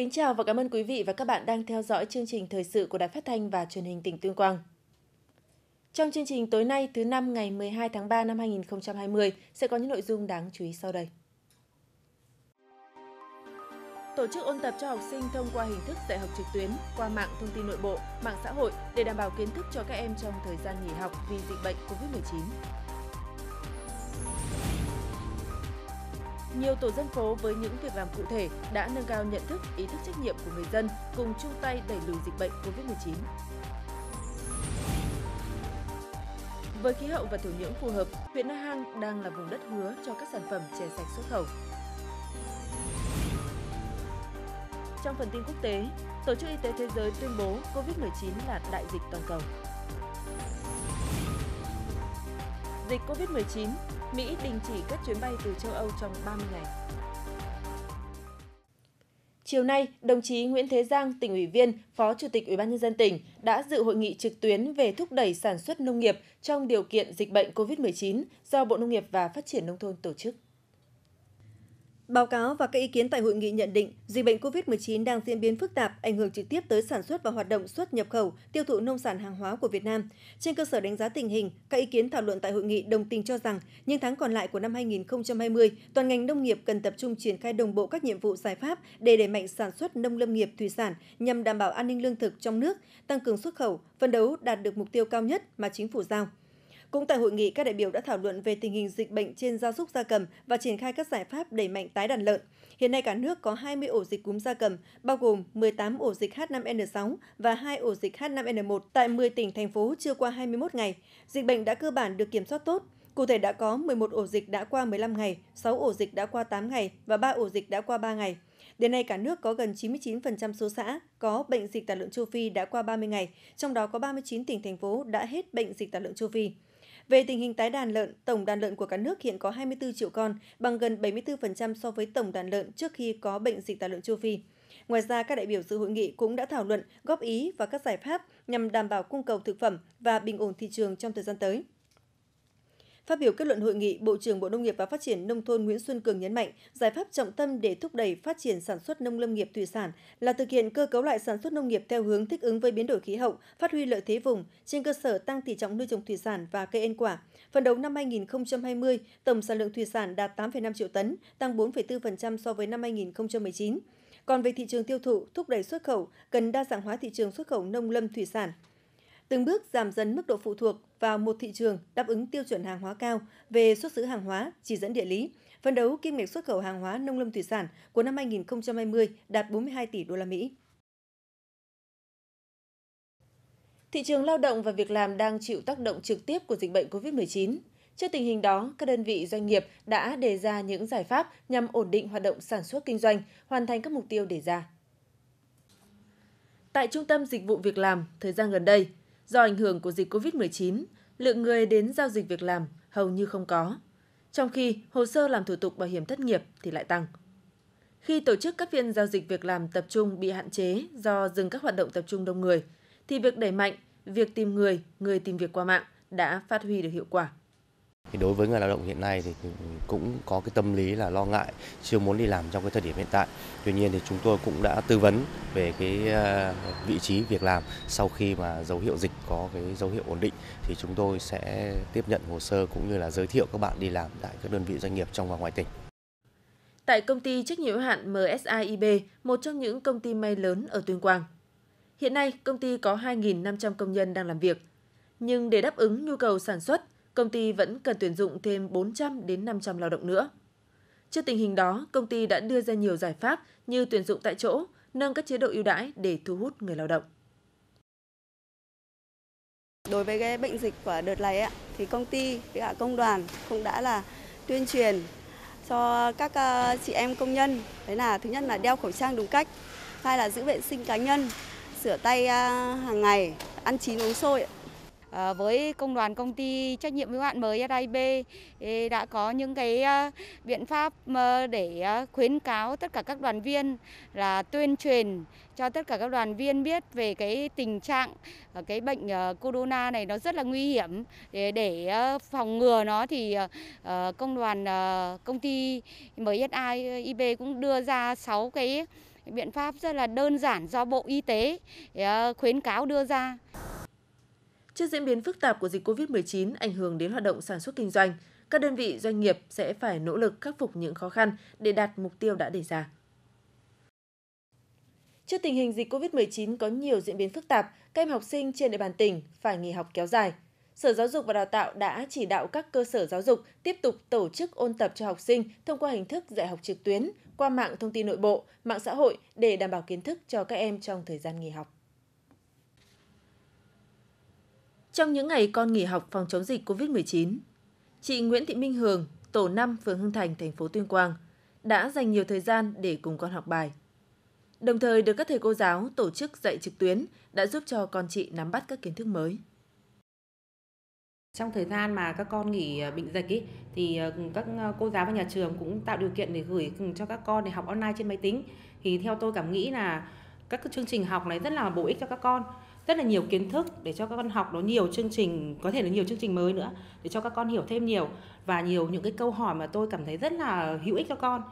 Kính chào và cảm ơn quý vị và các bạn đang theo dõi chương trình thời sự của Đài Phát thanh và Truyền hình tỉnh Tuyên Quang. Trong chương trình tối nay thứ năm ngày 12 tháng 3 năm 2020 sẽ có những nội dung đáng chú ý sau đây. Tổ chức ôn tập cho học sinh thông qua hình thức dạy học trực tuyến qua mạng thông tin nội bộ, mạng xã hội để đảm bảo kiến thức cho các em trong thời gian nghỉ học vì dịch bệnh COVID-19. Nhiều tổ dân phố với những việc làm cụ thể đã nâng cao nhận thức, ý thức trách nhiệm của người dân cùng chung tay đẩy lùi dịch bệnh COVID-19. Với khí hậu và thổ nhưỡng phù hợp, huyện Na hang đang là vùng đất hứa cho các sản phẩm chè sạch xuất khẩu. Trong phần tin quốc tế, Tổ chức Y tế Thế giới tuyên bố COVID-19 là đại dịch toàn cầu. Dịch COVID-19, Mỹ đình chỉ các chuyến bay từ châu Âu trong 30 ngày. Chiều nay, đồng chí Nguyễn Thế Giang, tỉnh ủy viên, Phó Chủ tịch Ủy ban nhân dân tỉnh đã dự hội nghị trực tuyến về thúc đẩy sản xuất nông nghiệp trong điều kiện dịch bệnh COVID-19 do Bộ Nông nghiệp và Phát triển nông thôn tổ chức. Báo cáo và các ý kiến tại hội nghị nhận định, dịch bệnh COVID-19 đang diễn biến phức tạp, ảnh hưởng trực tiếp tới sản xuất và hoạt động xuất nhập khẩu, tiêu thụ nông sản hàng hóa của Việt Nam. Trên cơ sở đánh giá tình hình, các ý kiến thảo luận tại hội nghị đồng tình cho rằng, những tháng còn lại của năm 2020, toàn ngành nông nghiệp cần tập trung triển khai đồng bộ các nhiệm vụ giải pháp để đẩy mạnh sản xuất nông lâm nghiệp thủy sản nhằm đảm bảo an ninh lương thực trong nước, tăng cường xuất khẩu, phấn đấu đạt được mục tiêu cao nhất mà chính phủ giao. Cũng tại hội nghị, các đại biểu đã thảo luận về tình hình dịch bệnh trên gia súc gia cầm và triển khai các giải pháp đẩy mạnh tái đàn lợn. Hiện nay cả nước có 20 ổ dịch cúm gia cầm, bao gồm 18 ổ dịch H5N6 và 2 ổ dịch H5N1 tại 10 tỉnh thành phố chưa qua 21 ngày. Dịch bệnh đã cơ bản được kiểm soát tốt. Cụ thể đã có 11 ổ dịch đã qua 15 ngày, 6 ổ dịch đã qua 8 ngày và 3 ổ dịch đã qua 3 ngày. Đến nay cả nước có gần 99% số xã có bệnh dịch tả lợn châu Phi đã qua 30 ngày, trong đó có 39 tỉnh thành phố đã hết bệnh dịch tả lợn châu Phi. Về tình hình tái đàn lợn, tổng đàn lợn của cả nước hiện có 24 triệu con, bằng gần 74% so với tổng đàn lợn trước khi có bệnh dịch tả lợn châu Phi. Ngoài ra, các đại biểu dự hội nghị cũng đã thảo luận, góp ý và các giải pháp nhằm đảm bảo cung cầu thực phẩm và bình ổn thị trường trong thời gian tới. Phát biểu kết luận hội nghị, Bộ trưởng Bộ Nông nghiệp và Phát triển Nông thôn Nguyễn Xuân Cường nhấn mạnh, giải pháp trọng tâm để thúc đẩy phát triển sản xuất nông lâm nghiệp thủy sản là thực hiện cơ cấu lại sản xuất nông nghiệp theo hướng thích ứng với biến đổi khí hậu, phát huy lợi thế vùng trên cơ sở tăng tỷ trọng nuôi trồng thủy sản và cây ăn quả. Phần đầu năm 2020, tổng sản lượng thủy sản đạt 8,5 triệu tấn, tăng 4,4% so với năm 2019. Còn về thị trường tiêu thụ, thúc đẩy xuất khẩu, cần đa dạng hóa thị trường xuất khẩu nông lâm thủy sản từng bước giảm dần mức độ phụ thuộc vào một thị trường đáp ứng tiêu chuẩn hàng hóa cao về xuất xứ hàng hóa, chỉ dẫn địa lý, phấn đấu kim ngạch xuất khẩu hàng hóa nông lâm thủy sản của năm 2020 đạt 42 tỷ đô la Mỹ. Thị trường lao động và việc làm đang chịu tác động trực tiếp của dịch bệnh COVID-19. Trước tình hình đó, các đơn vị doanh nghiệp đã đề ra những giải pháp nhằm ổn định hoạt động sản xuất kinh doanh, hoàn thành các mục tiêu đề ra. Tại Trung tâm Dịch vụ Việc làm, thời gian gần đây, Do ảnh hưởng của dịch COVID-19, lượng người đến giao dịch việc làm hầu như không có. Trong khi hồ sơ làm thủ tục bảo hiểm thất nghiệp thì lại tăng. Khi tổ chức các phiên giao dịch việc làm tập trung bị hạn chế do dừng các hoạt động tập trung đông người, thì việc đẩy mạnh, việc tìm người, người tìm việc qua mạng đã phát huy được hiệu quả. Đối với người lao động hiện nay thì cũng có cái tâm lý là lo ngại chưa muốn đi làm trong cái thời điểm hiện tại. Tuy nhiên thì chúng tôi cũng đã tư vấn về cái ờ, vị trí việc làm sau khi mà dấu hiệu dịch có cái dấu hiệu ổn định thì chúng tôi sẽ tiếp nhận hồ sơ cũng như là giới thiệu các bạn đi làm tại các đơn vị doanh nghiệp trong và ngoài tỉnh. Tại công ty trách nhiệm hữu hạn MSAIB, một trong những công ty may lớn ở Tuyên Quang. Hiện nay, công ty có 2.500 công nhân đang làm việc. Nhưng để đáp ứng nhu cầu sản xuất, công ty vẫn cần tuyển dụng thêm 400 đến 500 lao động nữa. Trước tình hình đó, công ty đã đưa ra nhiều giải pháp như tuyển dụng tại chỗ, nâng các chế độ ưu đãi để thu hút người lao động. Đối với cái bệnh dịch của đợt này ạ, thì công ty với cả công đoàn cũng đã là tuyên truyền cho các ờ, chị em công nhân đấy là thứ nhất là đeo khẩu trang đúng cách, hai là giữ vệ sinh cá nhân, rửa tay à, hàng ngày, ăn chín uống sôi. Ờ, với công đoàn công ty trách nhiệm hữu hạn mới e SIB đã có những cái ờ, biện pháp ờ, để khuyến cáo tất cả các đoàn viên là tuyên truyền cho tất cả các đoàn viên biết về cái tình trạng cái bệnh corona này nó rất là nguy hiểm để, phòng ngừa nó thì công đoàn công ty mới e SIB cũng đưa ra 6 cái biện pháp rất là đơn giản do Bộ Y tế khuyến cáo đưa ra. Trước diễn biến phức tạp của dịch COVID-19 ảnh hưởng đến hoạt động sản xuất kinh doanh, các đơn vị doanh nghiệp sẽ phải nỗ lực khắc phục những khó khăn để đạt mục tiêu đã đề ra. Trước tình hình dịch COVID-19 có nhiều diễn biến phức tạp, các em học sinh trên địa bàn tỉnh phải nghỉ học kéo dài. Sở Giáo dục và Đào tạo đã chỉ đạo các cơ sở giáo dục tiếp tục tổ chức ôn tập cho học sinh thông qua hình thức dạy học trực tuyến, qua mạng thông tin nội bộ, mạng xã hội để đảm bảo kiến thức cho các em trong thời gian nghỉ học. Trong những ngày con nghỉ học phòng chống dịch COVID-19, chị Nguyễn Thị Minh Hường, tổ 5 phường Hưng Thành, thành phố Tuyên Quang, đã dành nhiều thời gian để cùng con học bài. Đồng thời được các thầy cô giáo tổ chức dạy trực tuyến đã giúp cho con chị nắm bắt các kiến thức mới. Trong thời gian mà các con nghỉ ờ, bệnh dịch ý, thì ờ, các ờ, cô giáo và nhà trường cũng tạo điều kiện để gửi cho các con để học online trên máy tính. Thì theo tôi cảm nghĩ là các chương trình học này rất là bổ ích cho các con rất là nhiều kiến thức để cho các con học nó nhiều chương trình có thể là nhiều chương trình mới nữa để cho các con hiểu thêm nhiều và nhiều những cái câu hỏi mà tôi cảm thấy rất là hữu ích cho con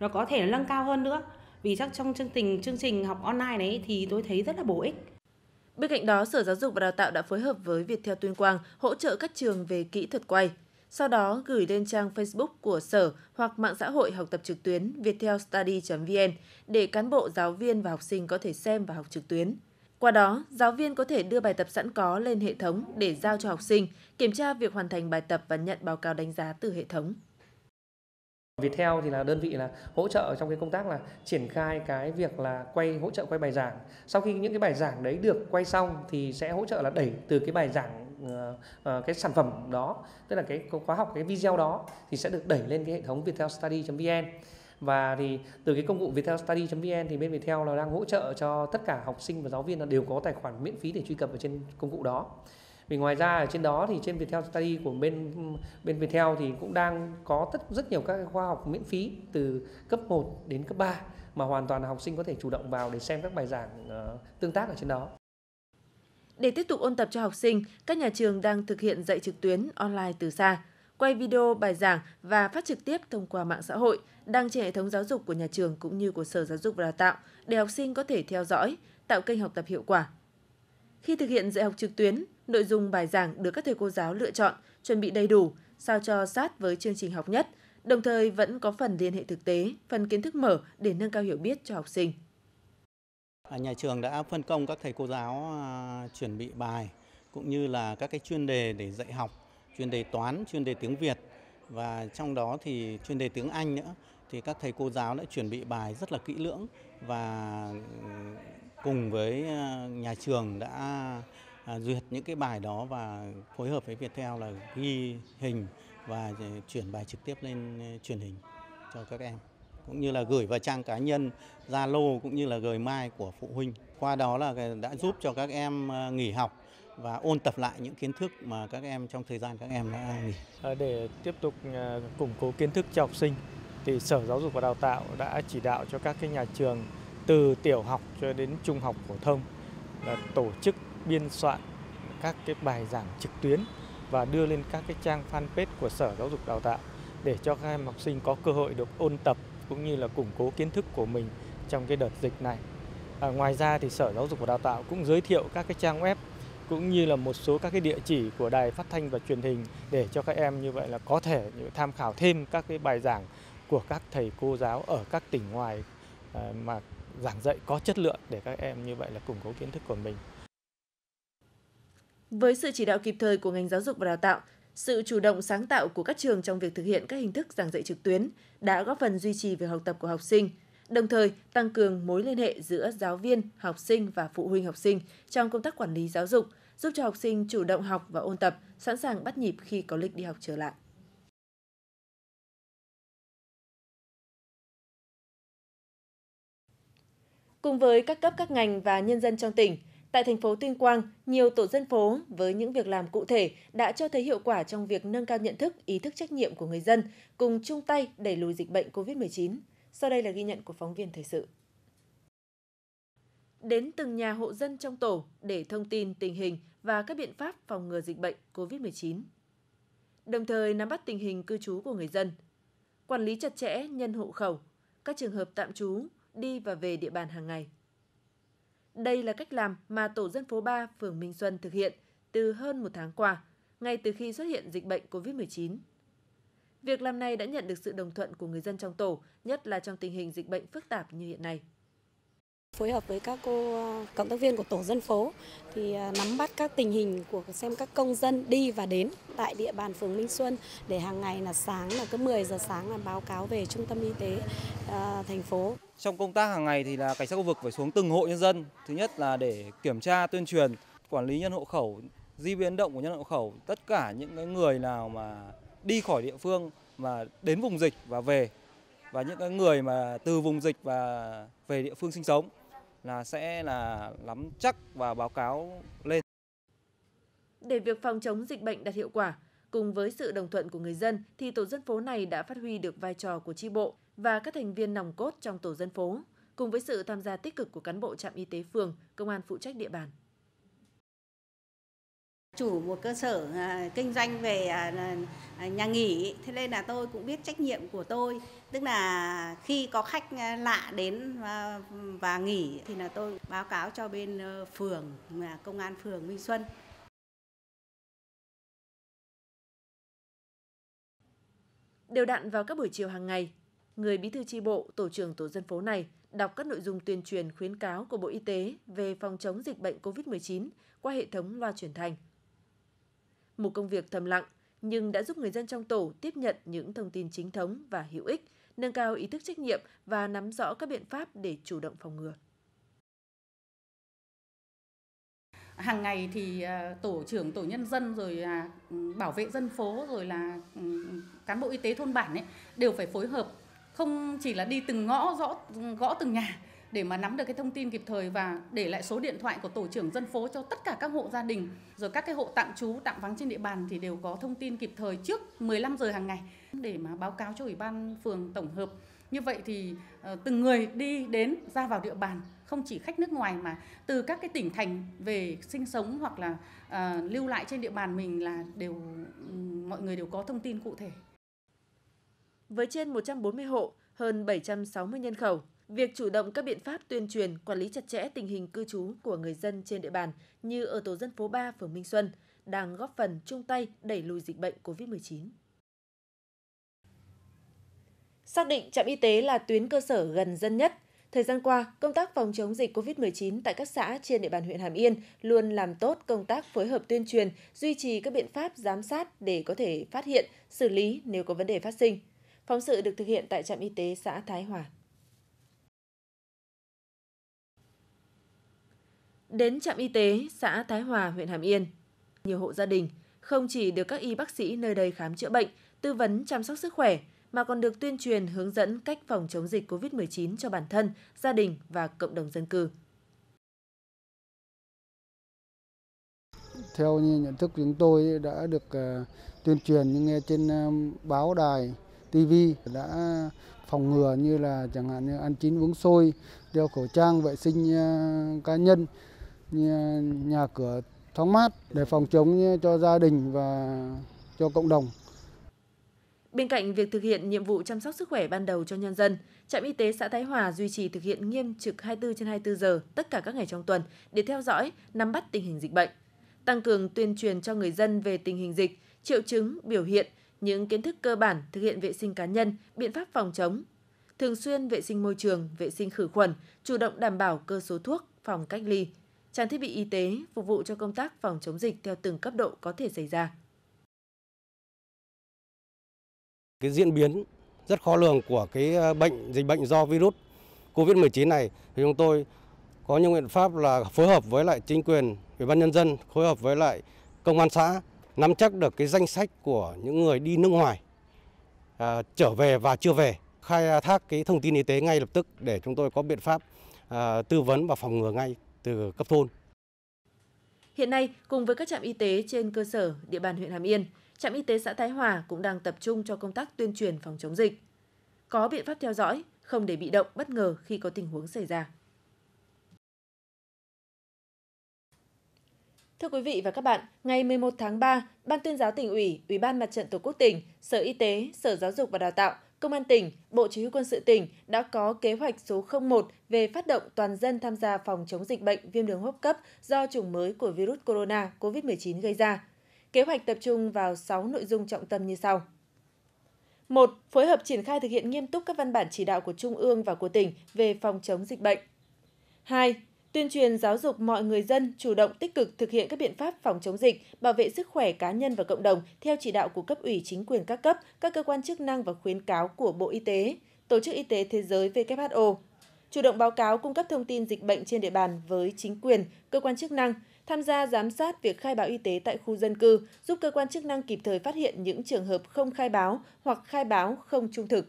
nó có thể là nâng cao hơn nữa vì chắc trong chương trình chương trình học online này thì tôi thấy rất là bổ ích Bên cạnh đó, Sở Giáo dục và Đào tạo đã phối hợp với Viettel Tuyên Quang hỗ trợ các trường về kỹ thuật quay. Sau đó gửi lên trang Facebook của Sở hoặc mạng xã hội học tập trực tuyến viettelstudy.vn để cán bộ, giáo viên và học sinh có thể xem và học trực tuyến. Qua đó, giáo viên có thể đưa bài tập sẵn có lên hệ thống để giao cho học sinh, kiểm tra việc hoàn thành bài tập và nhận báo cáo đánh giá từ hệ thống. Viettel thì là đơn vị là hỗ trợ trong cái công tác là triển khai cái việc là quay hỗ trợ quay bài giảng. Sau khi những cái bài giảng đấy được quay xong thì sẽ hỗ trợ là đẩy từ cái bài giảng ờ, ờ, cái sản phẩm đó, tức là cái khóa học cái video đó thì sẽ được đẩy lên cái hệ thống viettelstudy.vn và thì từ cái công cụ Viettel Study.vn thì bên Viettel là đang hỗ trợ cho tất cả học sinh và giáo viên là đều có tài khoản miễn phí để truy cập ở trên công cụ đó vì ngoài ra ở trên đó thì trên Viettel Study của bên bên Viettel thì cũng đang có tất rất nhiều các khoa học miễn phí từ cấp 1 đến cấp 3 mà hoàn toàn là học sinh có thể chủ động vào để xem các bài giảng uh, tương tác ở trên đó. Để tiếp tục ôn tập cho học sinh, các nhà trường đang thực hiện dạy trực tuyến online từ xa quay video bài giảng và phát trực tiếp thông qua mạng xã hội, đăng trên hệ thống giáo dục của nhà trường cũng như của Sở Giáo dục và Đào tạo để học sinh có thể theo dõi, tạo kênh học tập hiệu quả. Khi thực hiện dạy học trực tuyến, nội dung bài giảng được các thầy cô giáo lựa chọn, chuẩn bị đầy đủ, sao cho sát với chương trình học nhất, đồng thời vẫn có phần liên hệ thực tế, phần kiến thức mở để nâng cao hiểu biết cho học sinh. À, nhà trường đã phân công các thầy cô giáo à, chuẩn bị bài cũng như là các cái chuyên đề để dạy học chuyên đề toán, chuyên đề tiếng Việt và trong đó thì chuyên đề tiếng Anh nữa thì các thầy cô giáo đã chuẩn bị bài rất là kỹ lưỡng và ừ, cùng với ờ, nhà trường đã à, duyệt những cái bài đó và phối hợp với Viettel là ghi hình và ờ, chuyển bài trực tiếp lên ờ, truyền hình cho các em cũng như là gửi vào trang cá nhân Zalo cũng như là gửi mail của phụ huynh. Qua đó là đã giúp cho các em nghỉ học và ôn tập lại những kiến thức mà các em trong thời gian các em đã nghỉ. À, để tiếp tục à, củng cố kiến thức cho học sinh thì Sở Giáo dục và Đào tạo đã chỉ đạo cho các cái nhà trường từ tiểu học cho đến trung học phổ thông là tổ chức biên soạn các cái bài giảng trực tuyến và đưa lên các cái trang fanpage của Sở Giáo dục Đào tạo để cho các em học sinh có cơ hội được ôn tập cũng như là củng cố kiến thức của mình trong cái đợt dịch này. À, ngoài ra thì Sở Giáo dục và Đào tạo cũng giới thiệu các cái trang web cũng như là một số các cái địa chỉ của đài phát thanh và truyền hình để cho các em như vậy là có thể tham khảo thêm các cái bài giảng của các thầy cô giáo ở các tỉnh ngoài ờ, mà giảng dạy có chất lượng để các em như vậy là củng cố kiến thức của mình. Với sự chỉ đạo kịp thời của ngành giáo dục và đào tạo, sự chủ động sáng tạo của các trường trong việc thực hiện các hình thức giảng dạy trực tuyến đã góp phần duy trì việc học tập của học sinh – đồng thời tăng cường mối liên hệ giữa giáo viên, học sinh và phụ huynh học sinh trong công tác quản lý giáo dục, giúp cho học sinh chủ động học và ôn tập, sẵn sàng bắt nhịp khi có lịch đi học trở lại. Cùng với các cấp các ngành và nhân dân trong tỉnh, tại thành phố Tuyên Quang, nhiều tổ dân phố với những việc làm cụ thể đã cho thấy hiệu quả trong việc nâng cao nhận thức, ý thức trách nhiệm của người dân cùng chung tay đẩy lùi dịch bệnh COVID-19. Sau đây là ghi nhận của phóng viên thời sự. Đến từng nhà hộ dân trong tổ để thông tin tình hình và các biện pháp phòng ngừa dịch bệnh COVID-19. Đồng thời nắm bắt tình hình cư trú của người dân, quản lý chặt chẽ nhân hộ khẩu, các trường hợp tạm trú đi và về địa bàn hàng ngày. Đây là cách làm mà tổ dân phố 3 phường Minh Xuân thực hiện từ hơn một tháng qua, ngay từ khi xuất hiện dịch bệnh COVID-19. Việc làm này đã nhận được sự đồng thuận của người dân trong tổ, nhất là trong tình hình dịch bệnh phức tạp như hiện nay phối hợp với các cô ờ, cộng tác viên của tổ dân phố thì ờ, nắm bắt các tình hình của xem các công dân đi và đến tại địa bàn phường Minh Xuân để hàng ngày là sáng là cứ 10 giờ sáng là báo cáo về trung tâm y tế ờ, thành phố. Trong công tác hàng ngày thì là cảnh sát khu vực phải xuống từng hộ nhân dân, thứ nhất là để kiểm tra tuyên truyền, quản lý nhân hộ khẩu, di biến động của nhân hộ khẩu, tất cả những cái người nào mà đi khỏi địa phương mà đến vùng dịch và về và những cái người mà từ vùng dịch và về địa phương sinh sống là sẽ là nắm chắc và báo cáo lên. Để việc phòng chống dịch bệnh đạt hiệu quả, cùng với sự đồng thuận của người dân thì tổ dân phố này đã phát huy được vai trò của chi bộ và các thành viên nòng cốt trong tổ dân phố, cùng với sự tham gia tích cực của cán bộ trạm y tế phường, công an phụ trách địa bàn chủ một cơ sở à, kinh doanh về à, à, nhà nghỉ thế nên là tôi cũng biết trách nhiệm của tôi tức là khi có khách lạ đến và, và nghỉ thì là tôi báo cáo cho bên ờ, phường công an phường Minh Xuân đều đặn vào các buổi chiều hàng ngày người bí thư tri bộ tổ trưởng tổ dân phố này đọc các nội dung tuyên truyền khuyến cáo của Bộ Y tế về phòng chống dịch bệnh COVID-19 qua hệ thống loa truyền thanh. Một công việc thầm lặng nhưng đã giúp người dân trong tổ tiếp nhận những thông tin chính thống và hữu ích, nâng cao ý thức trách nhiệm và nắm rõ các biện pháp để chủ động phòng ngừa. hàng ngày thì ờ, tổ trưởng tổ nhân dân rồi là ừ, bảo vệ dân phố rồi là ừ, cán bộ y tế thôn bản ấy đều phải phối hợp không chỉ là đi từng ngõ rõ gõ từng nhà để mà nắm được cái thông tin kịp thời và để lại số điện thoại của tổ trưởng dân phố cho tất cả các hộ gia đình rồi các cái hộ tạm trú tạm vắng trên địa bàn thì đều có thông tin kịp thời trước 15 giờ hàng ngày để mà báo cáo cho ủy ban phường tổng hợp như vậy thì ờ, từng người đi đến ra vào địa bàn không chỉ khách nước ngoài mà từ các cái tỉnh thành về sinh sống hoặc là uh, lưu lại trên địa bàn mình là đều mọi người đều có thông tin cụ thể. Với trên 140 hộ, hơn 760 nhân khẩu, Việc chủ động các biện pháp tuyên truyền, quản lý chặt chẽ tình hình cư trú của người dân trên địa bàn như ở tổ dân phố 3 phường Minh Xuân đang góp phần chung tay đẩy lùi dịch bệnh COVID-19. Xác định trạm y tế là tuyến cơ sở gần dân nhất, Thời gian qua, công tác phòng chống dịch COVID-19 tại các xã trên địa bàn huyện Hàm Yên luôn làm tốt công tác phối hợp tuyên truyền, duy trì các biện pháp giám sát để có thể phát hiện, xử lý nếu có vấn đề phát sinh. Phóng sự được thực hiện tại trạm y tế xã Thái Hòa. Đến trạm y tế xã Thái Hòa, huyện Hàm Yên, nhiều hộ gia đình không chỉ được các y bác sĩ nơi đây khám chữa bệnh, tư vấn chăm sóc sức khỏe mà còn được tuyên truyền hướng dẫn cách phòng chống dịch COVID-19 cho bản thân, gia đình và cộng đồng dân cư. Theo như nhận thức chúng tôi đã được ờ, tuyên truyền nghe trên ờ, báo đài, TV đã phòng ngừa như là chẳng hạn như ăn chín uống sôi, đeo khẩu trang, vệ sinh ờ, cá nhân nhà cửa thoáng mát để phòng chống cho gia đình và cho cộng đồng. Bên cạnh việc thực hiện nhiệm vụ chăm sóc sức khỏe ban đầu cho nhân dân, trạm y tế xã Thái Hòa duy trì thực hiện nghiêm trực 24 trên 24 giờ tất cả các ngày trong tuần để theo dõi, nắm bắt tình hình dịch bệnh, tăng cường tuyên truyền cho người dân về tình hình dịch, triệu chứng, biểu hiện, những kiến thức cơ bản thực hiện vệ sinh cá nhân, biện pháp phòng chống, thường xuyên vệ sinh môi trường, vệ sinh khử khuẩn, chủ động đảm bảo cơ số thuốc, phòng cách ly, trang thiết bị y tế phục vụ cho công tác phòng chống dịch theo từng cấp độ có thể xảy ra. Cái diễn biến rất khó lường của cái ờ, bệnh dịch bệnh do virus COVID-19 này thì chúng tôi có những biện pháp là phối hợp với lại chính quyền, ủy ban nhân dân, phối hợp với lại công an xã nắm chắc được cái danh sách của những người đi nước ngoài à, trở về và chưa về khai thác cái thông tin y tế ngay lập tức để chúng tôi có biện pháp à, tư vấn và phòng ngừa ngay từ cấp thôn. Hiện nay, cùng với các trạm y tế trên cơ sở địa bàn huyện Hàm Yên, trạm y tế xã Thái Hòa cũng đang tập trung cho công tác tuyên truyền phòng chống dịch. Có biện pháp theo dõi, không để bị động bất ngờ khi có tình huống xảy ra. Thưa quý vị và các bạn, ngày 11 tháng 3, Ban tuyên giáo tỉnh ủy, Ủy ban Mặt trận Tổ quốc tỉnh, Sở Y tế, Sở Giáo dục và Đào tạo Công an tỉnh, Bộ Chỉ huy quân sự tỉnh đã có kế hoạch số 01 về phát động toàn dân tham gia phòng chống dịch bệnh viêm đường hô hấp cấp do chủng mới của virus corona COVID-19 gây ra. Kế hoạch tập trung vào 6 nội dung trọng tâm như sau. 1. Phối hợp triển khai thực hiện nghiêm túc các văn bản chỉ đạo của Trung ương và của tỉnh về phòng chống dịch bệnh. 2 tuyên truyền giáo dục mọi người dân chủ động tích cực thực hiện các biện pháp phòng chống dịch, bảo vệ sức khỏe cá nhân và cộng đồng theo chỉ đạo của cấp ủy chính quyền các cấp, các cơ quan chức năng và khuyến cáo của Bộ Y tế, Tổ chức Y tế Thế giới WHO. Chủ động báo cáo cung cấp thông tin dịch bệnh trên địa bàn với chính quyền, cơ quan chức năng, tham gia giám sát việc khai báo y tế tại khu dân cư, giúp cơ quan chức năng kịp thời phát hiện những trường hợp không khai báo hoặc khai báo không trung thực.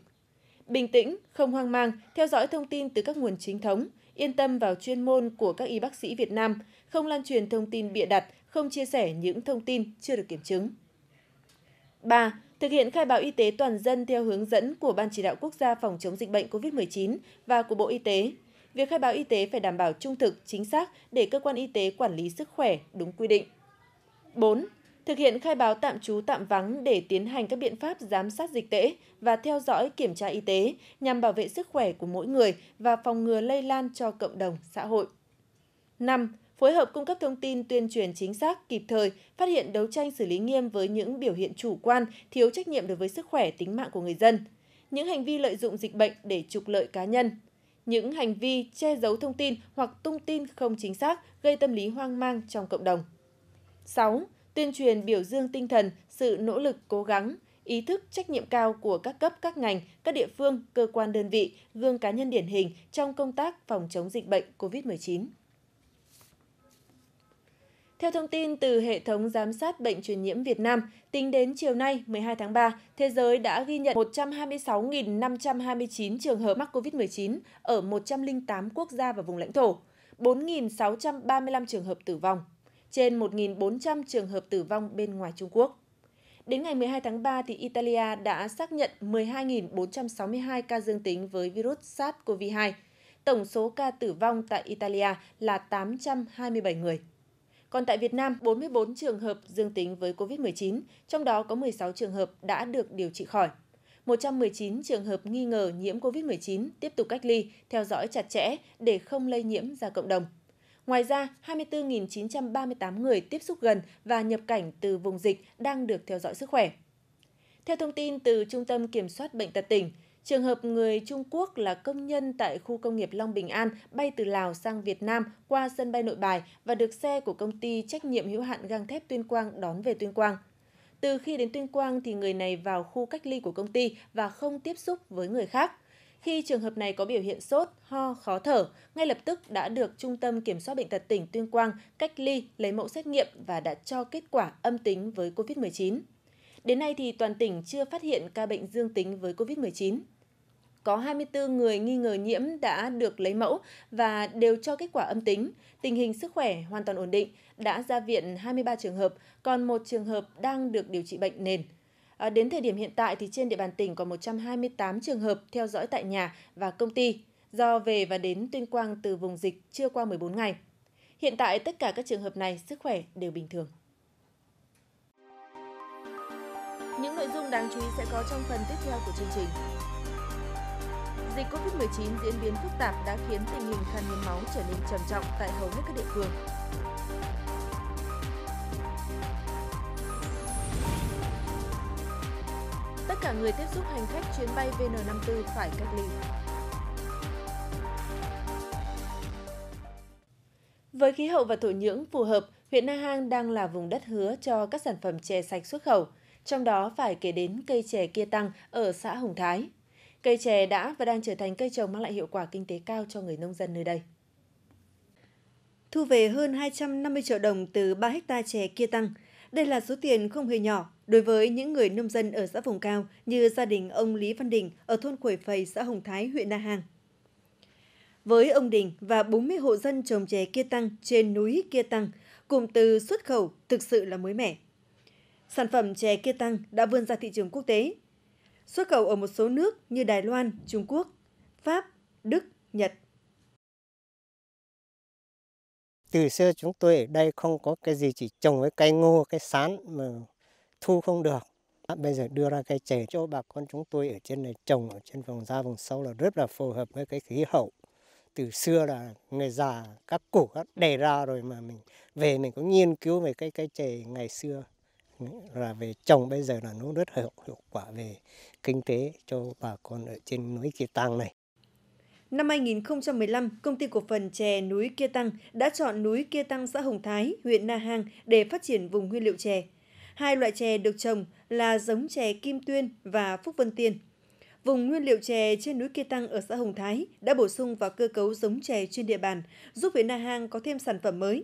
Bình tĩnh, không hoang mang, theo dõi thông tin từ các nguồn chính thống, yên tâm vào chuyên môn của các y bác sĩ Việt Nam, không lan truyền thông tin bịa đặt, không chia sẻ những thông tin chưa được kiểm chứng. 3. Thực hiện khai báo y tế toàn dân theo hướng dẫn của Ban Chỉ đạo Quốc gia phòng chống dịch bệnh COVID-19 và của Bộ Y tế. Việc khai báo y tế phải đảm bảo trung thực, chính xác để cơ quan y tế quản lý sức khỏe đúng quy định. 4 thực hiện khai báo tạm trú tạm vắng để tiến hành các biện pháp giám sát dịch tễ và theo dõi kiểm tra y tế nhằm bảo vệ sức khỏe của mỗi người và phòng ngừa lây lan cho cộng đồng xã hội. 5. Phối hợp cung cấp thông tin tuyên truyền chính xác, kịp thời, phát hiện đấu tranh xử lý nghiêm với những biểu hiện chủ quan, thiếu trách nhiệm đối với sức khỏe tính mạng của người dân. Những hành vi lợi dụng dịch bệnh để trục lợi cá nhân, những hành vi che giấu thông tin hoặc tung tin không chính xác gây tâm lý hoang mang trong cộng đồng. 6 tuyên truyền biểu dương tinh thần, sự nỗ lực cố gắng, ý thức trách nhiệm cao của các cấp các ngành, các địa phương, cơ quan đơn vị, gương cá nhân điển hình trong công tác phòng chống dịch bệnh COVID-19. Theo thông tin từ hệ thống giám sát bệnh truyền nhiễm Việt Nam, tính đến chiều nay 12 tháng 3, thế giới đã ghi nhận 126.529 trường hợp mắc COVID-19 ở 108 quốc gia và vùng lãnh thổ, 4.635 trường hợp tử vong trên 1.400 trường hợp tử vong bên ngoài Trung Quốc. Đến ngày 12 tháng 3, thì Italia đã xác nhận 12.462 ca dương tính với virus SARS-CoV-2. Tổng số ca tử vong tại Italia là 827 người. Còn tại Việt Nam, 44 trường hợp dương tính với COVID-19, trong đó có 16 trường hợp đã được điều trị khỏi. 119 trường hợp nghi ngờ nhiễm COVID-19 tiếp tục cách ly, theo dõi chặt chẽ để không lây nhiễm ra cộng đồng. Ngoài ra, 24.938 người tiếp xúc gần và nhập cảnh từ vùng dịch đang được theo dõi sức khỏe. Theo thông tin từ Trung tâm Kiểm soát Bệnh tật tỉnh, trường hợp người Trung Quốc là công nhân tại khu công nghiệp Long Bình An bay từ Lào sang Việt Nam qua sân bay nội bài và được xe của công ty trách nhiệm hữu hạn gang thép Tuyên Quang đón về Tuyên Quang. Từ khi đến Tuyên Quang thì người này vào khu cách ly của công ty và không tiếp xúc với người khác – khi trường hợp này có biểu hiện sốt, ho, khó thở, ngay lập tức đã được Trung tâm Kiểm soát Bệnh tật tỉnh Tuyên Quang cách ly, lấy mẫu xét nghiệm và đã cho kết quả âm tính với COVID-19. Đến nay thì toàn tỉnh chưa phát hiện ca bệnh dương tính với COVID-19. Có 24 người nghi ngờ nhiễm đã được lấy mẫu và đều cho kết quả âm tính. Tình hình sức khỏe hoàn toàn ổn định, đã ra viện 23 trường hợp, còn một trường hợp đang được điều trị bệnh nền. À, đến thời điểm hiện tại thì trên địa bàn tỉnh có 128 trường hợp theo dõi tại nhà và công ty do về và đến Tuyên Quang từ vùng dịch chưa qua 14 ngày. Hiện tại tất cả các trường hợp này sức khỏe đều bình thường. Những nội dung đáng chú ý sẽ có trong phần tiếp theo của chương trình. Dịch COVID-19 diễn biến phức tạp đã khiến tình hình khan hiếm máu trở nên trầm trọng tại hầu hết các địa phương. Tất cả người tiếp xúc hành khách chuyến bay VN54 phải cách ly. Với khí hậu và thổ nhưỡng phù hợp, huyện Na Hàng đang là vùng đất hứa cho các sản phẩm chè sạch xuất khẩu, trong đó phải kể đến cây chè kia tăng ở xã Hồng Thái. Cây chè đã và đang trở thành cây trồng mang lại hiệu quả kinh tế cao cho người nông dân nơi đây. Thu về hơn 250 triệu đồng từ 3 hecta chè kia tăng. Đây là số tiền không hề nhỏ Đối với những người nông dân ở xã vùng cao như gia đình ông Lý Văn Đình ở thôn Khuổi Phầy, xã Hồng Thái, huyện Na Hàng. Với ông Đình và 40 hộ dân trồng chè kia tăng trên núi kia tăng, cụm từ xuất khẩu thực sự là mới mẻ. Sản phẩm chè kia tăng đã vươn ra thị trường quốc tế. Xuất khẩu ở một số nước như Đài Loan, Trung Quốc, Pháp, Đức, Nhật. Từ xưa chúng tôi ở đây không có cái gì chỉ trồng với cây ngô, cây sán mà thu không được. À, bây giờ đưa ra cây chè cho bà con chúng tôi ở trên này trồng ở trên vùng ra vùng sâu là rất là phù hợp với cái khí hậu. Từ xưa là người già các cụ đã đề ra rồi mà mình về mình có nghiên cứu về cái cây chè ngày xưa là về trồng bây giờ là nó rất hiệu, hiệu quả về kinh tế cho bà con ở trên núi Kỳ Tăng này. Năm 2015, công ty cổ phần chè núi Kia Tăng đã chọn núi Kia Tăng xã Hồng Thái, huyện Na Hàng để phát triển vùng nguyên liệu chè. Hai loại chè được trồng là giống chè Kim Tuyên và Phúc Vân Tiên. Vùng nguyên liệu chè trên núi Kia Tăng ở xã Hồng Thái đã bổ sung vào cơ cấu giống chè trên địa bàn, giúp huyện Na Hàng có thêm sản phẩm mới.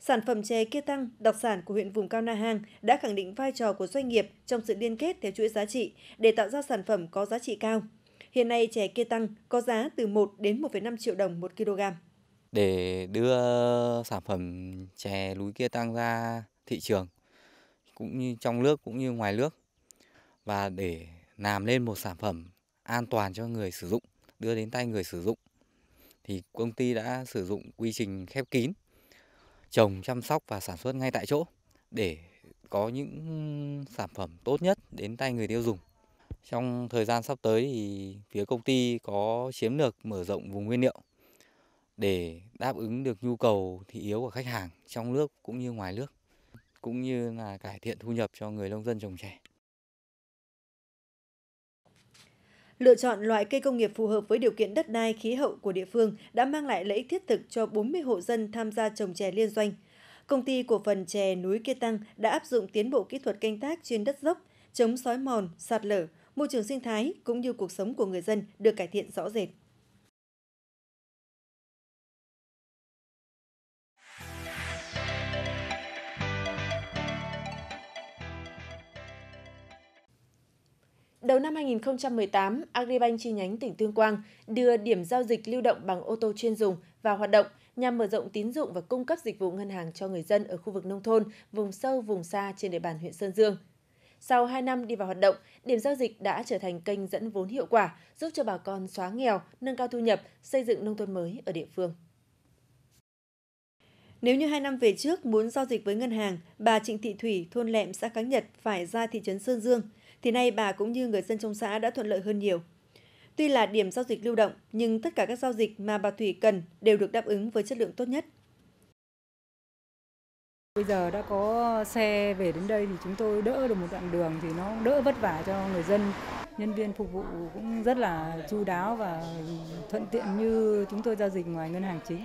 Sản phẩm chè Kia Tăng, đặc sản của huyện vùng cao Na Hàng, đã khẳng định vai trò của doanh nghiệp trong sự liên kết theo chuỗi giá trị để tạo ra sản phẩm có giá trị cao. Hiện nay chè Kia Tăng có giá từ 1 đến 1,5 triệu đồng 1 kg. Để đưa sản phẩm chè núi Kia Tăng ra thị trường cũng như trong nước cũng như ngoài nước và để làm nên một sản phẩm an toàn cho người sử dụng, đưa đến tay người sử dụng thì công ty đã sử dụng quy trình khép kín trồng, chăm sóc và sản xuất ngay tại chỗ để có những sản phẩm tốt nhất đến tay người tiêu dùng. Trong thời gian sắp tới thì phía công ty có chiếm lược mở rộng vùng nguyên liệu để đáp ứng được nhu cầu thị yếu của khách hàng trong nước cũng như ngoài nước cũng như là cải thiện thu nhập cho người nông dân trồng chè. Lựa chọn loại cây công nghiệp phù hợp với điều kiện đất đai, khí hậu của địa phương đã mang lại lợi ích thiết thực cho 40 hộ dân tham gia trồng chè liên doanh. Công ty cổ phần chè núi Kia Tăng đã áp dụng tiến bộ kỹ thuật canh tác trên đất dốc, chống sói mòn, sạt lở, môi trường sinh thái cũng như cuộc sống của người dân được cải thiện rõ rệt. Đầu năm 2018, Agribank chi nhánh tỉnh Tuyên Quang đưa điểm giao dịch lưu động bằng ô tô chuyên dùng vào hoạt động nhằm mở rộng tín dụng và cung cấp dịch vụ ngân hàng cho người dân ở khu vực nông thôn, vùng sâu, vùng xa trên địa bàn huyện Sơn Dương. Sau 2 năm đi vào hoạt động, điểm giao dịch đã trở thành kênh dẫn vốn hiệu quả, giúp cho bà con xóa nghèo, nâng cao thu nhập, xây dựng nông thôn mới ở địa phương. Nếu như hai năm về trước muốn giao dịch với ngân hàng, bà Trịnh Thị Thủy, thôn Lẹm, xã Cáng Nhật phải ra thị trấn Sơn Dương – thì nay bà cũng như người dân trong xã đã thuận lợi hơn nhiều. Tuy là điểm giao dịch lưu động, nhưng tất cả các giao dịch mà bà Thủy cần đều được đáp ứng với chất lượng tốt nhất. Bây giờ đã có xe về đến đây thì chúng tôi đỡ được một đoạn đường thì nó đỡ vất vả cho người dân. Nhân viên phục vụ cũng rất là chu đáo và thuận tiện như chúng tôi giao dịch ngoài ngân hàng chính.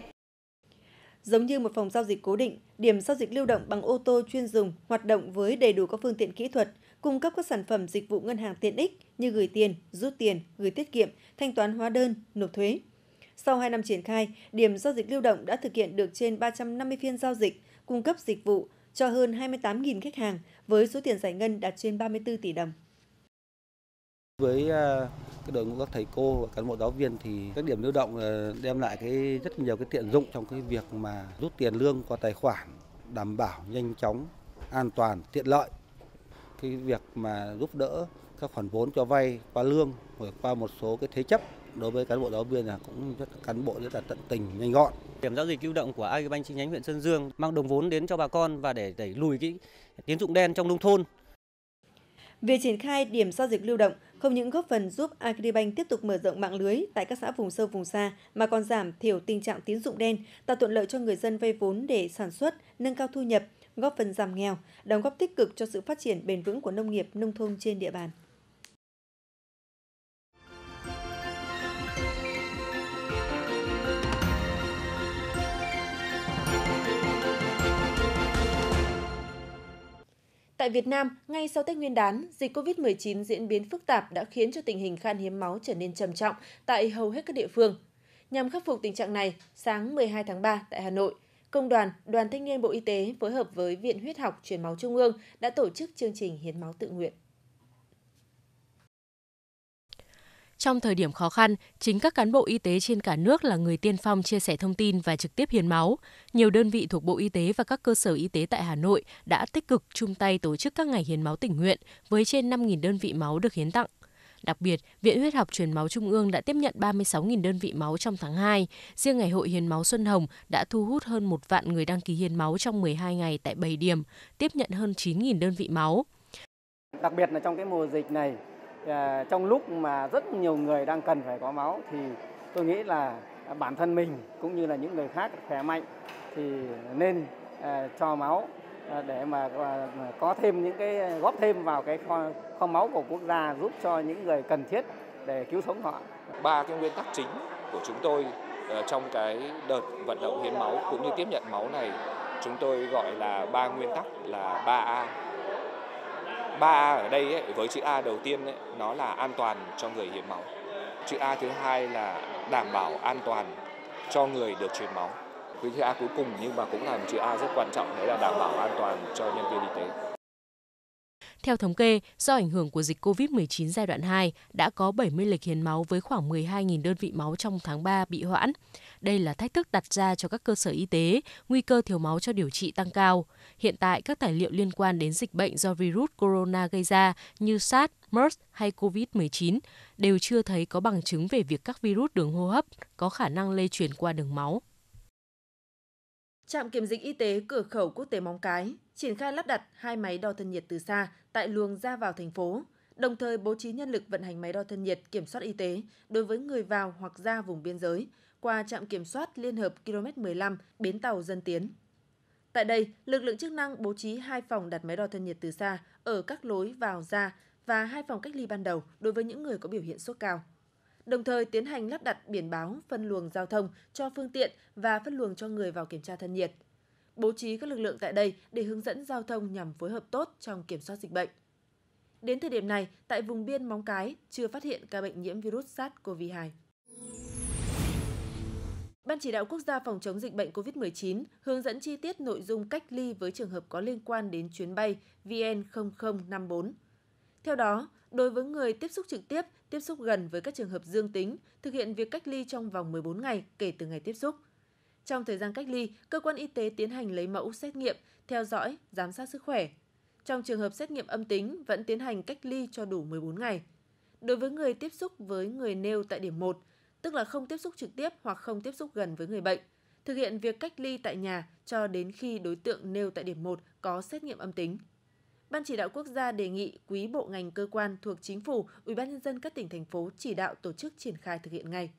Giống như một phòng giao dịch cố định, điểm giao dịch lưu động bằng ô tô chuyên dùng hoạt động với đầy đủ các phương tiện kỹ thuật cung cấp các sản phẩm dịch vụ ngân hàng tiện ích như gửi tiền, rút tiền, gửi tiết kiệm, thanh toán hóa đơn, nộp thuế. Sau 2 năm triển khai, điểm giao dịch lưu động đã thực hiện được trên 350 phiên giao dịch, cung cấp dịch vụ cho hơn 28.000 khách hàng với số tiền giải ngân đạt trên 34 tỷ đồng. Với à, cái đội ngũ các thầy cô và cán bộ giáo viên thì các điểm lưu động à, đem lại cái rất nhiều cái tiện dụng trong cái việc mà rút tiền lương qua tài khoản đảm bảo nhanh chóng, an toàn, tiện lợi cái việc mà giúp đỡ các khoản vốn cho vay qua lương rồi qua một số cái thế chấp đối với cán bộ giáo viên là cũng rất cán bộ rất là tận tình nhanh gọn. Điểm giao dịch lưu động của Agribank chi nhánh huyện Sơn Dương mang đồng vốn đến cho bà con và để đẩy lùi cái tín dụng đen trong nông thôn. Việc triển khai điểm giao dịch lưu động không những góp phần giúp Agribank tiếp tục mở rộng mạng lưới tại các xã vùng sâu vùng xa mà còn giảm thiểu tình trạng tín dụng đen, tạo thuận lợi cho người dân vay vốn để sản xuất, nâng cao thu nhập, góp phần giảm nghèo, đóng góp tích cực cho sự phát triển bền vững của nông nghiệp nông thôn trên địa bàn. Tại Việt Nam, ngay sau Tết Nguyên đán, dịch COVID-19 diễn biến phức tạp đã khiến cho tình hình khan hiếm máu trở nên trầm trọng tại hầu hết các địa phương. Nhằm khắc phục tình trạng này, sáng 12 tháng 3 tại Hà Nội, Công đoàn, Đoàn Thanh niên Bộ Y tế phối hợp với Viện Huyết học Truyền máu Trung ương đã tổ chức chương trình hiến máu tự nguyện. Trong thời điểm khó khăn, chính các cán bộ y tế trên cả nước là người tiên phong chia sẻ thông tin và trực tiếp hiến máu. Nhiều đơn vị thuộc Bộ Y tế và các cơ sở y tế tại Hà Nội đã tích cực chung tay tổ chức các ngày hiến máu tình nguyện với trên 5.000 đơn vị máu được hiến tặng. Đặc biệt, Viện Huyết học Truyền máu Trung ương đã tiếp nhận 36.000 đơn vị máu trong tháng 2. Riêng ngày hội hiến máu Xuân Hồng đã thu hút hơn một vạn người đăng ký hiến máu trong 12 ngày tại 7 điểm, tiếp nhận hơn 9.000 đơn vị máu. Đặc biệt là trong cái mùa dịch này, à, trong lúc mà rất nhiều người đang cần phải có máu thì tôi nghĩ là bản thân mình cũng như là những người khác khỏe mạnh thì nên à, cho máu Ờ, để ờ, mà có thêm những cái ờ, góp thêm vào cái kho, kho máu của quốc gia giúp cho những người cần thiết để cứu sống họ. Ba cái nguyên tắc chính của chúng tôi trong cái đợt vận động hiến máu cũng như tiếp nhận máu này chúng tôi gọi là ba nguyên tắc là 3A. 3A ở đây ấy, với chữ A đầu tiên ấy, nó là an toàn cho người hiến máu. Chữ A thứ hai là đảm bảo an toàn cho người được truyền máu cái chữ A cuối cùng nhưng mà cũng là một chữ A rất quan trọng đấy là đảm bảo an toàn cho nhân viên y tế. Theo thống kê, do ảnh hưởng của dịch COVID-19 giai đoạn 2, đã có 70 lịch hiến máu với khoảng 12.000 đơn vị máu trong tháng 3 bị hoãn. Đây là thách thức đặt ra cho các cơ sở y tế, nguy cơ thiếu máu cho điều trị tăng cao. Hiện tại, các tài liệu liên quan đến dịch bệnh do virus corona gây ra như SARS, MERS hay COVID-19 đều chưa thấy có bằng chứng về việc các virus đường hô hấp có khả năng lây truyền qua đường máu. Trạm kiểm dịch y tế cửa khẩu quốc tế Móng Cái triển khai lắp đặt hai máy đo thân nhiệt từ xa tại luồng ra vào thành phố, đồng thời bố trí nhân lực vận hành máy đo thân nhiệt kiểm soát y tế đối với người vào hoặc ra vùng biên giới qua trạm kiểm soát liên hợp km 15 bến tàu Dân Tiến. Tại đây, lực lượng chức năng bố trí hai phòng đặt máy đo thân nhiệt từ xa ở các lối vào ra và hai phòng cách ly ban đầu đối với những người có biểu hiện sốt cao đồng thời tiến hành lắp đặt biển báo phân luồng giao thông cho phương tiện và phân luồng cho người vào kiểm tra thân nhiệt. Bố trí các lực lượng tại đây để hướng dẫn giao thông nhằm phối hợp tốt trong kiểm soát dịch bệnh. Đến thời điểm này, tại vùng biên Móng Cái chưa phát hiện ca bệnh nhiễm virus SARS-CoV-2. Ban chỉ đạo quốc gia phòng chống dịch bệnh COVID-19 hướng dẫn chi tiết nội dung cách ly với trường hợp có liên quan đến chuyến bay VN0054. Theo đó, đối với người tiếp xúc trực tiếp, tiếp xúc gần với các trường hợp dương tính, thực hiện việc cách ly trong vòng 14 ngày kể từ ngày tiếp xúc. Trong thời gian cách ly, cơ quan y tế tiến hành lấy mẫu xét nghiệm, theo dõi, giám sát sức khỏe. Trong trường hợp xét nghiệm âm tính, vẫn tiến hành cách ly cho đủ 14 ngày. Đối với người tiếp xúc với người nêu tại điểm 1, tức là không tiếp xúc trực tiếp hoặc không tiếp xúc gần với người bệnh, thực hiện việc cách ly tại nhà cho đến khi đối tượng nêu tại điểm 1 có xét nghiệm âm tính. Ban chỉ đạo quốc gia đề nghị quý bộ ngành cơ quan thuộc chính phủ, Ủy ban nhân dân các tỉnh thành phố chỉ đạo tổ chức triển khai thực hiện ngay.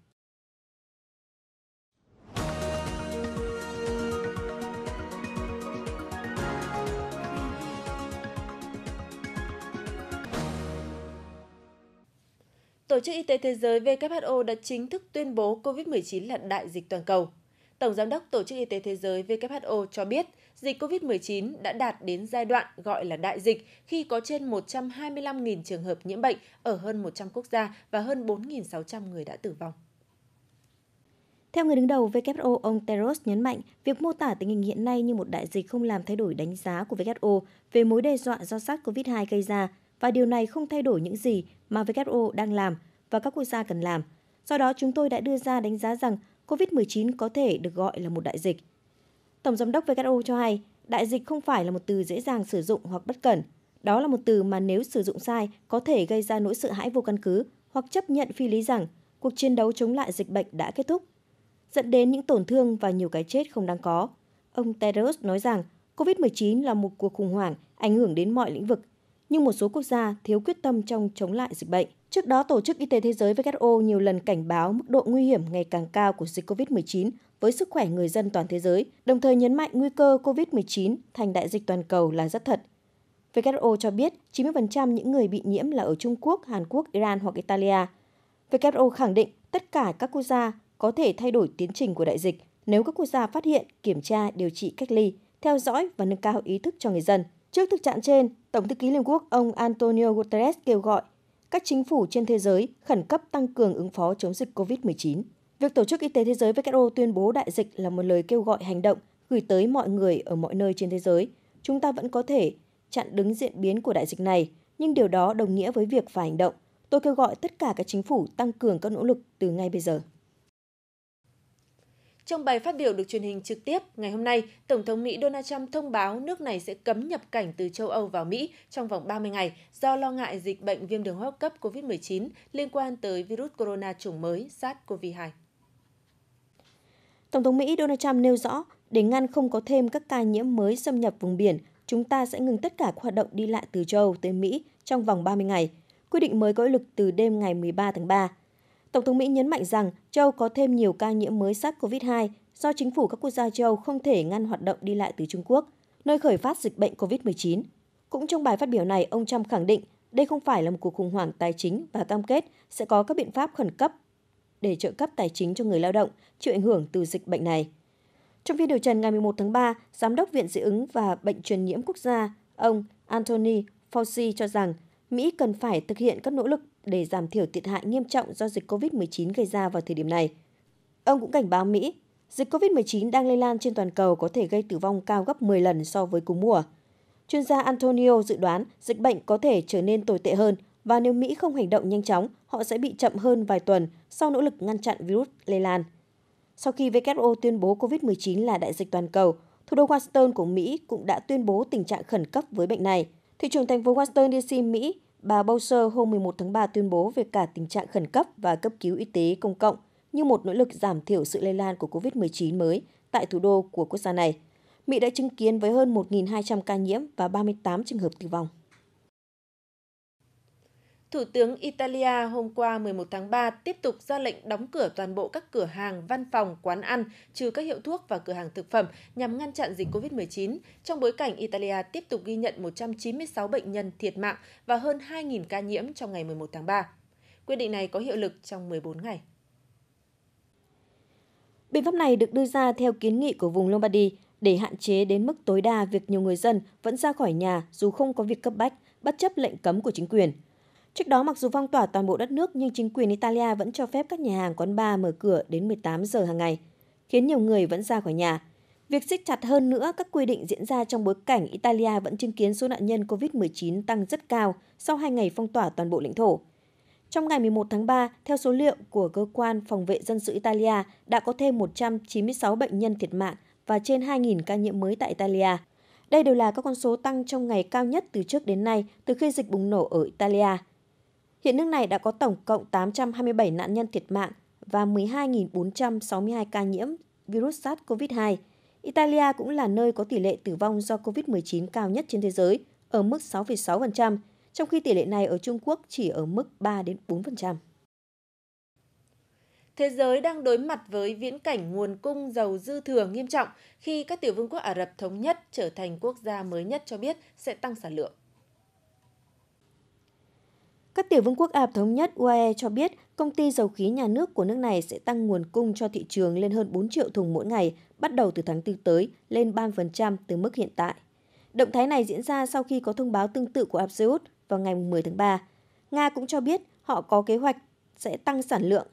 Tổ chức Y tế Thế giới WHO đã chính thức tuyên bố COVID-19 là đại dịch toàn cầu. Tổng Giám đốc Tổ chức Y tế Thế giới WHO cho biết dịch COVID-19 đã đạt đến giai đoạn gọi là đại dịch khi có trên 125.000 trường hợp nhiễm bệnh ở hơn 100 quốc gia và hơn 4.600 người đã tử vong. Theo người đứng đầu WHO, ông Teros nhấn mạnh, việc mô tả tình hình hiện nay như một đại dịch không làm thay đổi đánh giá của WHO về mối đe dọa do SARS-CoV-2 gây ra và điều này không thay đổi những gì mà WHO đang làm và các quốc gia cần làm. Do đó, chúng tôi đã đưa ra đánh giá rằng COVID-19 có thể được gọi là một đại dịch. Tổng giám đốc WHO cho hay, đại dịch không phải là một từ dễ dàng sử dụng hoặc bất cẩn. Đó là một từ mà nếu sử dụng sai có thể gây ra nỗi sợ hãi vô căn cứ hoặc chấp nhận phi lý rằng cuộc chiến đấu chống lại dịch bệnh đã kết thúc, dẫn đến những tổn thương và nhiều cái chết không đáng có. Ông Tedros nói rằng COVID-19 là một cuộc khủng hoảng ảnh hưởng đến mọi lĩnh vực, nhưng một số quốc gia thiếu quyết tâm trong chống lại dịch bệnh. Trước đó, Tổ chức Y tế Thế giới WHO nhiều lần cảnh báo mức độ nguy hiểm ngày càng cao của dịch COVID-19 với sức khỏe người dân toàn thế giới, đồng thời nhấn mạnh nguy cơ COVID-19 thành đại dịch toàn cầu là rất thật. WHO cho biết 90% những người bị nhiễm là ở Trung Quốc, Hàn Quốc, Iran hoặc Italia. WHO khẳng định tất cả các quốc gia có thể thay đổi tiến trình của đại dịch nếu các quốc gia phát hiện, kiểm tra, điều trị cách ly, theo dõi và nâng cao ý thức cho người dân. Trước thực trạng trên, Tổng thư ký Liên Quốc ông Antonio Guterres kêu gọi các chính phủ trên thế giới khẩn cấp tăng cường ứng phó chống dịch COVID-19. Việc Tổ chức Y tế Thế giới WHO tuyên bố đại dịch là một lời kêu gọi hành động gửi tới mọi người ở mọi nơi trên thế giới. Chúng ta vẫn có thể chặn đứng diễn biến của đại dịch này, nhưng điều đó đồng nghĩa với việc phải hành động. Tôi kêu gọi tất cả các chính phủ tăng cường các nỗ lực từ ngay bây giờ. Trong bài phát biểu được truyền hình trực tiếp ngày hôm nay, Tổng thống Mỹ Donald Trump thông báo nước này sẽ cấm nhập cảnh từ châu Âu vào Mỹ trong vòng 30 ngày do lo ngại dịch bệnh viêm đường hô hấp cấp COVID-19 liên quan tới virus corona chủng mới SARS-CoV-2. Tổng thống Mỹ Donald Trump nêu rõ, để ngăn không có thêm các ca nhiễm mới xâm nhập vùng biển, chúng ta sẽ ngừng tất cả các hoạt động đi lại từ châu Âu tới Mỹ trong vòng 30 ngày. Quyết định mới có hiệu lực từ đêm ngày 13 tháng 3. Tổng thống Mỹ nhấn mạnh rằng châu có thêm nhiều ca nhiễm mới SARS-CoV-2 do chính phủ các quốc gia châu không thể ngăn hoạt động đi lại từ Trung Quốc, nơi khởi phát dịch bệnh COVID-19. Cũng trong bài phát biểu này, ông Trump khẳng định đây không phải là một cuộc khủng hoảng tài chính và cam kết sẽ có các biện pháp khẩn cấp để trợ cấp tài chính cho người lao động chịu ảnh hưởng từ dịch bệnh này. Trong phiên điều trần ngày 11 tháng 3, Giám đốc Viện Dị ứng và Bệnh truyền nhiễm quốc gia, ông Anthony Fauci cho rằng Mỹ cần phải thực hiện các nỗ lực để giảm thiểu thiệt hại nghiêm trọng do dịch COVID-19 gây ra vào thời điểm này. Ông cũng cảnh báo Mỹ, dịch COVID-19 đang lây lan trên toàn cầu có thể gây tử vong cao gấp 10 lần so với cúm mùa. Chuyên gia Antonio dự đoán dịch bệnh có thể trở nên tồi tệ hơn và nếu Mỹ không hành động nhanh chóng, họ sẽ bị chậm hơn vài tuần sau nỗ lực ngăn chặn virus lây lan. Sau khi WHO tuyên bố COVID-19 là đại dịch toàn cầu, thủ đô Washington của Mỹ cũng đã tuyên bố tình trạng khẩn cấp với bệnh này. Thị trường thành phố Washington DC, Mỹ bà Bowser hôm 11 tháng 3 tuyên bố về cả tình trạng khẩn cấp và cấp cứu y tế công cộng như một nỗ lực giảm thiểu sự lây lan của COVID-19 mới tại thủ đô của quốc gia này. Mỹ đã chứng kiến với hơn 1.200 ca nhiễm và 38 trường hợp tử vong. Thủ tướng Italia hôm qua 11 tháng 3 tiếp tục ra lệnh đóng cửa toàn bộ các cửa hàng, văn phòng, quán ăn, trừ các hiệu thuốc và cửa hàng thực phẩm nhằm ngăn chặn dịch COVID-19, trong bối cảnh Italia tiếp tục ghi nhận 196 bệnh nhân thiệt mạng và hơn 2.000 ca nhiễm trong ngày 11 tháng 3. Quyết định này có hiệu lực trong 14 ngày. Biện pháp này được đưa ra theo kiến nghị của vùng Lombardy để hạn chế đến mức tối đa việc nhiều người dân vẫn ra khỏi nhà dù không có việc cấp bách, bất chấp lệnh cấm của chính quyền – Trước đó, mặc dù phong tỏa toàn bộ đất nước nhưng chính quyền Italia vẫn cho phép các nhà hàng quán bar mở cửa đến 18 giờ hàng ngày, khiến nhiều người vẫn ra khỏi nhà. Việc siết chặt hơn nữa các quy định diễn ra trong bối cảnh Italia vẫn chứng kiến số nạn nhân COVID-19 tăng rất cao sau 2 ngày phong tỏa toàn bộ lãnh thổ. Trong ngày 11 tháng 3, theo số liệu của cơ quan phòng vệ dân sự Italia, đã có thêm 196 bệnh nhân thiệt mạng và trên 2.000 ca nhiễm mới tại Italia. Đây đều là các con số tăng trong ngày cao nhất từ trước đến nay, từ khi dịch bùng nổ ở Italia. Hiện nước này đã có tổng cộng 827 nạn nhân thiệt mạng và 12.462 ca nhiễm virus SARS-CoV-2. Italia cũng là nơi có tỷ lệ tử vong do COVID-19 cao nhất trên thế giới, ở mức 6,6%, trong khi tỷ lệ này ở Trung Quốc chỉ ở mức 3 đến 4%. Thế giới đang đối mặt với viễn cảnh nguồn cung dầu dư thừa nghiêm trọng khi các tiểu vương quốc Ả Rập thống nhất trở thành quốc gia mới nhất cho biết sẽ tăng sản lượng. Các tiểu vương quốc Ả Rập Thống nhất UAE cho biết công ty dầu khí nhà nước của nước này sẽ tăng nguồn cung cho thị trường lên hơn 4 triệu thùng mỗi ngày, bắt đầu từ tháng 4 tới, lên 3% từ mức hiện tại. Động thái này diễn ra sau khi có thông báo tương tự của Ả Abseut vào ngày 10 tháng 3. Nga cũng cho biết họ có kế hoạch sẽ tăng sản lượng.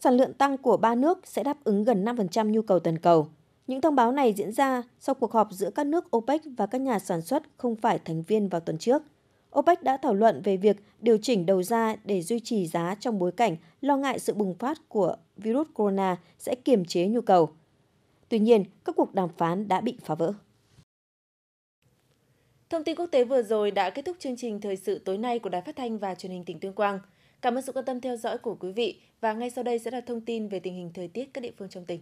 Sản lượng tăng của ba nước sẽ đáp ứng gần 5% nhu cầu toàn cầu. Những thông báo này diễn ra sau cuộc họp giữa các nước OPEC và các nhà sản xuất không phải thành viên vào tuần trước – OPEC đã thảo luận về việc điều chỉnh đầu ra để duy trì giá trong bối cảnh lo ngại sự bùng phát của virus corona sẽ kiềm chế nhu cầu. Tuy nhiên, các cuộc đàm phán đã bị phá vỡ. Thông tin quốc tế vừa rồi đã kết thúc chương trình thời sự tối nay của Đài Phát thanh và Truyền hình tỉnh Tuyên Quang. Cảm ơn sự quan tâm theo dõi của quý vị và ngay sau đây sẽ là thông tin về tình hình thời tiết các địa phương trong tỉnh.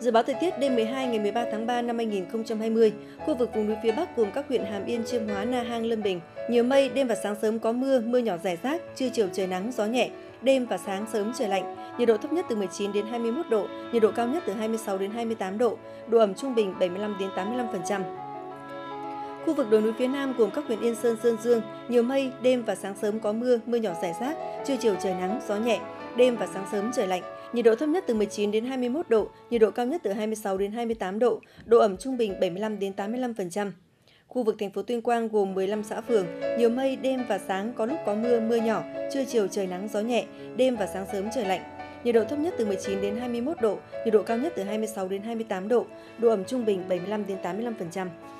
Dự báo thời tiết đêm 12 ngày 13 tháng 3 năm 2020, khu vực vùng núi phía Bắc gồm các huyện Hàm Yên, Chiêm Hóa, Na Hang, Lâm Bình. Nhiều mây, đêm và sáng sớm có mưa, mưa nhỏ rải rác, trưa chiều trời nắng, gió nhẹ, đêm và sáng sớm trời lạnh. Nhiệt độ thấp nhất từ 19 đến 21 độ, nhiệt độ cao nhất từ 26 đến 28 độ, độ ẩm trung bình 75 đến 85%. Khu vực đồi núi phía Nam gồm các huyện Yên Sơn, Sơn Dương, nhiều mây, đêm và sáng sớm có mưa, mưa nhỏ rải rác, trưa chiều trời nắng, gió nhẹ, đêm và sáng sớm trời lạnh nhiệt độ thấp nhất từ 19 đến 21 độ, nhiệt độ cao nhất từ 26 đến 28 độ, độ ẩm trung bình 75 đến 85%. Khu vực thành phố Tuyên Quang gồm 15 xã phường, nhiều mây, đêm và sáng có lúc có mưa, mưa nhỏ, trưa chiều trời nắng, gió nhẹ, đêm và sáng sớm trời lạnh. Nhiệt độ thấp nhất từ 19 đến 21 độ, nhiệt độ cao nhất từ 26 đến 28 độ, độ ẩm trung bình 75 đến 85%.